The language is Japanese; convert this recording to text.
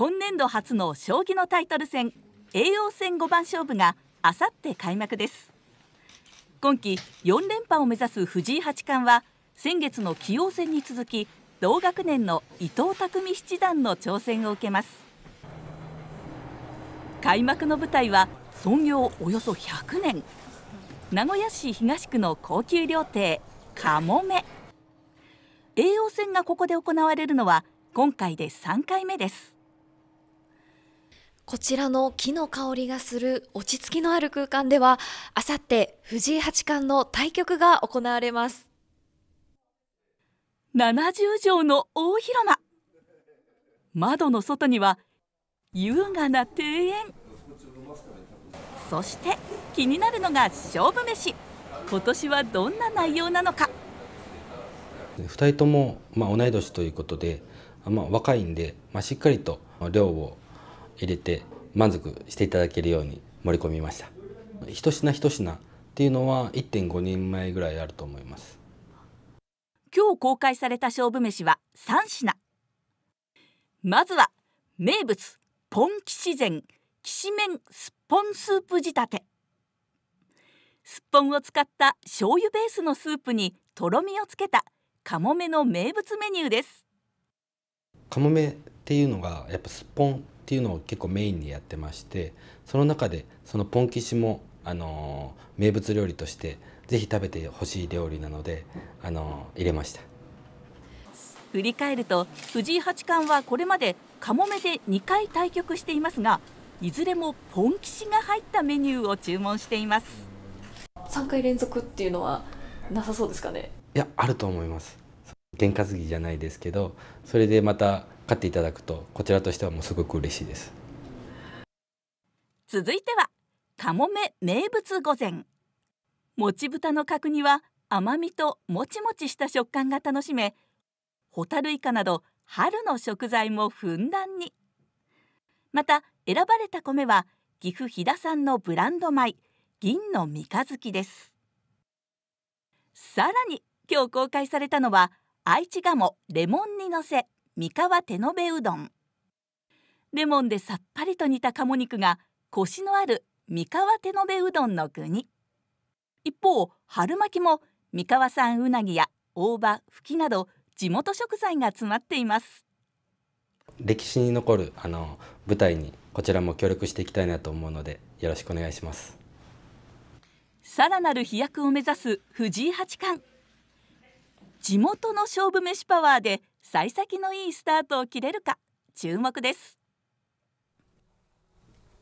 今年度初の将棋のタイトル戦叡王戦五番勝負があさって開幕です今期4連覇を目指す藤井八冠は先月の棋王戦に続き同学年の伊藤匠七段の挑戦を受けます開幕の舞台は創業およそ100年名古屋市東区の高級料亭かもめ栄養戦がここで行われるのは今回で3回目ですこちらの木の香りがする落ち着きのある空間では、あさって藤井八冠の対局が行われます。70畳の大広間。窓の外には優雅な庭園。そして気になるのが勝負飯。今年はどんな内容なのか。二人とも、まあ、同い年ということで、まあ、若いんで、まあ、しっかりと量を入れて満足していただけるように盛り込みました一品一品っていうのは1.5人前ぐらいあると思います今日公開された勝負飯は3品まずは名物ポンキ吉膳きしめんすっぽんスープ仕立てすっぽんを使った醤油ベースのスープにとろみをつけたカモメの名物メニューですカモメっていうのがやっぱすっぽんっていうのを結構メインにやってましてその中でそのポン吉も、あの名物料理としてぜひ食べてほしい料理なので、あの入れました振り返ると藤井八冠はこれまでカモメで2回対局していますがいずれもポン吉が入ったメニューを注文しています3回連続っていうのはなさそうですかねいやあると思います験担ぎじゃないですけどそれでまた買っていただくとこちらとしてはもうすごく嬉しいです続いてはカモメ名物御膳もち豚の角煮は甘みともちもちした食感が楽しめホタルイカなど春の食材もふんだんにまた選ばれた米は岐阜飛騨産のブランド米銀の三日月ですさらに今日公開されたのは愛知鴨レモンにのせ三河手延べうどんレモンでさっぱりと煮た鴨肉がコシのある三河手延べうどんの具に一方春巻きも三河産うなぎや大葉ふきなど地元食材が詰まっています歴史に残るあの舞台にこちらも協力していきたいなと思うのでよろしくお願いしますさらなる飛躍を目指す藤井八冠地元の勝負飯パワーで幸先のいいスタートを切れるか注目です